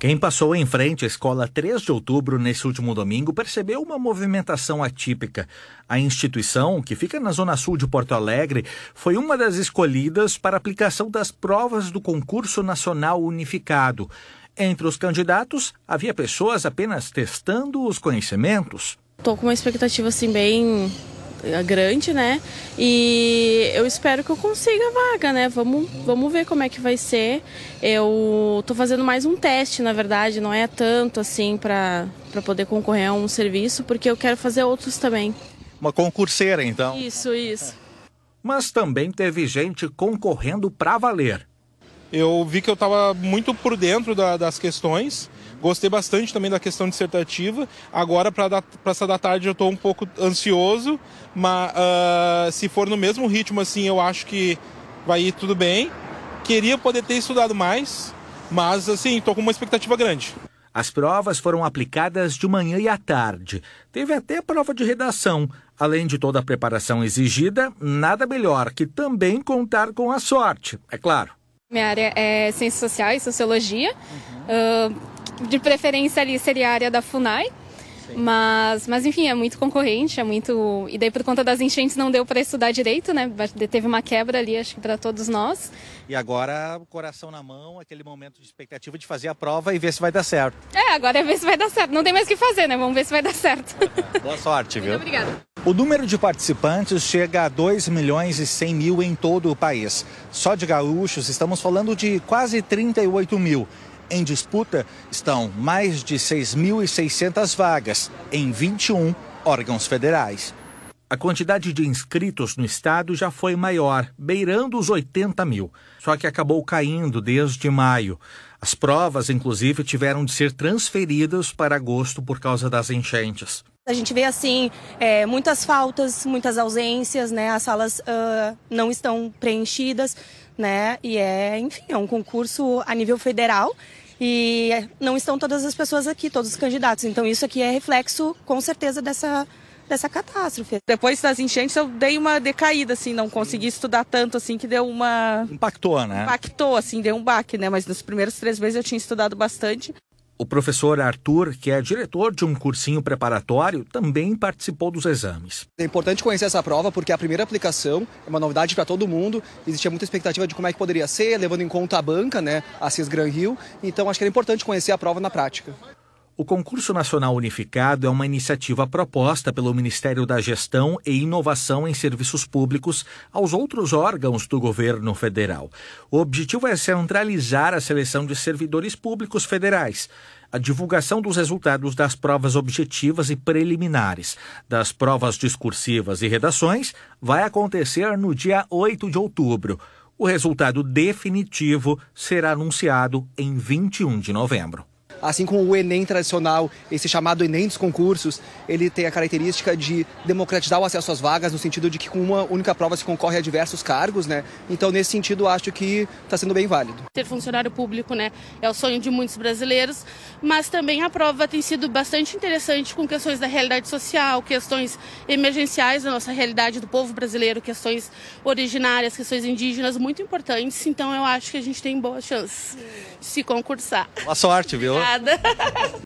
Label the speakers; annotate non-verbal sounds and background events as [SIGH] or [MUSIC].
Speaker 1: Quem passou em frente à escola 3 de outubro nesse último domingo percebeu uma movimentação atípica. A instituição, que fica na zona sul de Porto Alegre, foi uma das escolhidas para aplicação das provas do concurso nacional unificado. Entre os candidatos, havia pessoas apenas testando os conhecimentos.
Speaker 2: Estou com uma expectativa assim bem grande, né? E eu espero que eu consiga a vaga, né? Vamos, vamos ver como é que vai ser. Eu tô fazendo mais um teste, na verdade, não é tanto assim para poder concorrer a um serviço, porque eu quero fazer outros também.
Speaker 1: Uma concurseira, então.
Speaker 2: Isso, isso.
Speaker 1: Mas também teve gente concorrendo para valer. Eu vi que eu estava muito por dentro da, das questões Gostei bastante também da questão dissertativa. Agora, para essa da tarde, eu estou um pouco ansioso, mas uh, ah, se for no mesmo ritmo, assim, eu acho que vai ir tudo bem. Queria poder ter estudado mais, mas, assim, estou com uma expectativa grande. As provas foram aplicadas de manhã e à tarde. Teve até prova de redação. Além de toda a preparação exigida, nada melhor que também contar com a sorte, é claro.
Speaker 2: Minha área é Ciências Sociais, Sociologia. Uhum. Uh, de preferência ali seria a área da FUNAI. Mas, mas enfim, é muito concorrente, é muito. E daí por conta das enchentes não deu para estudar direito, né? Teve uma quebra ali, acho que para todos nós.
Speaker 1: E agora, coração na mão, aquele momento de expectativa de fazer a prova e ver se vai dar certo.
Speaker 2: É, agora é ver se vai dar certo. Não tem mais o que fazer, né? Vamos ver se vai dar certo.
Speaker 1: [LAUGHS] Boa sorte, viu? Muito obrigada. O número de participantes chega a 2 milhões e 100 mil em todo o país. Só de gaúchos, estamos falando de quase 38 mil. Em disputa estão mais de 6.600 vagas em 21 órgãos federais. A quantidade de inscritos no estado já foi maior, beirando os 80 mil, só que acabou caindo desde maio. As provas, inclusive, tiveram de ser transferidas para agosto por causa das enchentes.
Speaker 2: A gente vê assim é, muitas faltas, muitas ausências, né? As salas uh, não estão preenchidas, né? E é, enfim, é um concurso a nível federal e não estão todas as pessoas aqui, todos os candidatos. Então isso aqui é reflexo, com certeza, dessa dessa catástrofe. Depois das enchentes eu dei uma decaída, assim, não consegui estudar tanto, assim, que deu uma...
Speaker 1: Impactou, né?
Speaker 2: Impactou, assim, deu um baque, né? Mas nos primeiros três meses eu tinha estudado bastante.
Speaker 1: O professor Arthur, que é diretor de um cursinho preparatório, também participou dos exames.
Speaker 2: É importante conhecer essa prova porque a primeira aplicação é uma novidade para todo mundo. Existia muita expectativa de como é que poderia ser, levando em conta a banca, né, a CIS Gran Rio. Então acho que era importante conhecer a prova na prática.
Speaker 1: O Concurso Nacional Unificado é uma iniciativa proposta pelo Ministério da Gestão e Inovação em Serviços Públicos aos outros órgãos do governo federal. O objetivo é centralizar a seleção de servidores públicos federais a divulgação dos resultados das provas objetivas e preliminares. Das provas discursivas e redações vai acontecer no dia 8 de outubro. O resultado definitivo será anunciado em 21 de novembro.
Speaker 2: Assim como o Enem tradicional, esse chamado Enem dos concursos, ele tem a característica de democratizar o acesso às vagas, no sentido de que com uma única prova se concorre a diversos cargos, né? Então, nesse sentido, acho que está sendo bem válido. Ter funcionário público, né, é o sonho de muitos brasileiros, mas também a prova tem sido bastante interessante com questões da realidade social, questões emergenciais da nossa realidade do povo brasileiro, questões originárias, questões indígenas, muito importantes. Então, eu acho que a gente tem boas chances de se concursar.
Speaker 1: Boa sorte, viu?
Speaker 2: Obrigada. [LAUGHS]